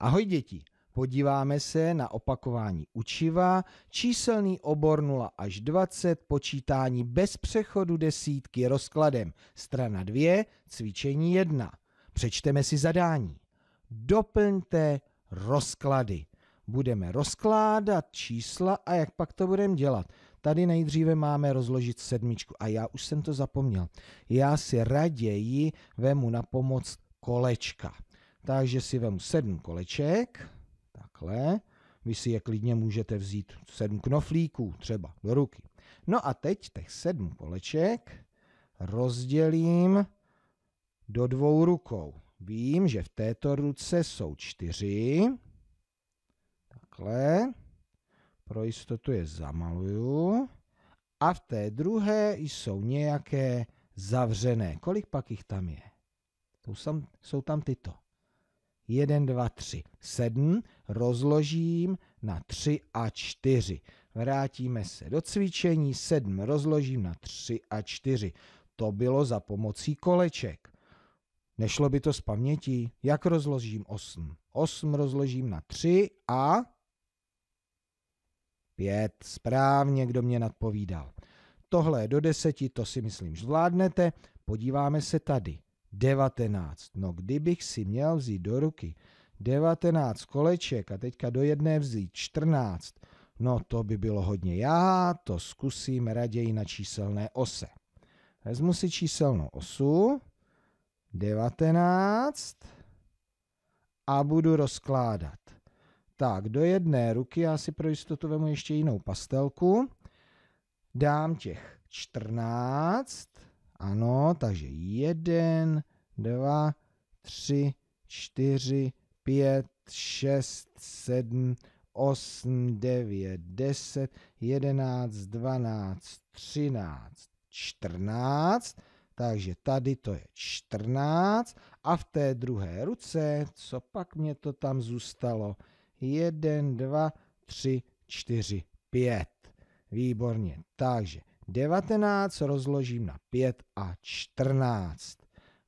Ahoj děti, podíváme se na opakování učiva, číselný obor 0 až 20, počítání bez přechodu desítky rozkladem, strana 2, cvičení 1. Přečteme si zadání. Doplňte rozklady. Budeme rozkládat čísla a jak pak to budeme dělat? Tady nejdříve máme rozložit sedmičku a já už jsem to zapomněl. Já si raději vemu na pomoc kolečka. Takže si vemu sedm koleček, takhle. Vy si je klidně můžete vzít sedm knoflíků třeba do ruky. No a teď těch sedm koleček rozdělím do dvou rukou. Vím, že v této ruce jsou čtyři. Takhle. Pro jistotu je zamaluju. A v té druhé jsou nějaké zavřené. Kolik pak jich tam je? jsou tam tyto. 1, 2, 3, 7 rozložím na 3 a 4. Vrátíme se do cvičení, 7 rozložím na 3 a 4. To bylo za pomocí koleček. Nešlo by to z paměti? Jak rozložím 8? 8 rozložím na 3 a 5. Správně, kdo mě nadpovídal. Tohle do 10, to si myslím, že zvládnete. Podíváme se tady. 19. No kdybych si měl vzít do ruky 19 koleček a teďka do jedné vzít 14, no to by bylo hodně. Já to zkusím raději na číselné ose. Vezmu si číselnou osu, 19 a budu rozkládat. Tak, do jedné ruky, já si pro jistotu vemu ještě jinou pastelku, dám těch 14 ano, takže jeden, dva, tři, čtyři, pět, šest, sedm, osm, devět, deset, jedenáct, dvanáct, třináct, čtrnáct. Takže tady to je čtrnáct. a v té druhé ruce, co pak mě to tam zůstalo? Jeden, dva, tři, čtyři, pět. Výborně. Takže 19 rozložím na 5 a 14.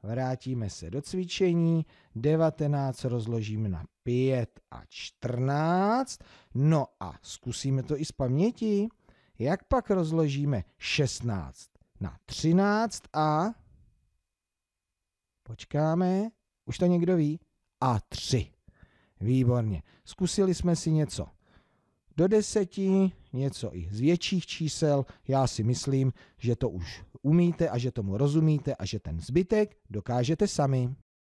Vrátíme se do cvičení. 19 rozložím na 5 a 14. No a zkusíme to i z paměti. Jak pak rozložíme 16 na 13 a... Počkáme, už to někdo ví. A 3. Výborně. Zkusili jsme si něco do deseti, něco i z větších čísel. Já si myslím, že to už umíte a že tomu rozumíte a že ten zbytek dokážete sami.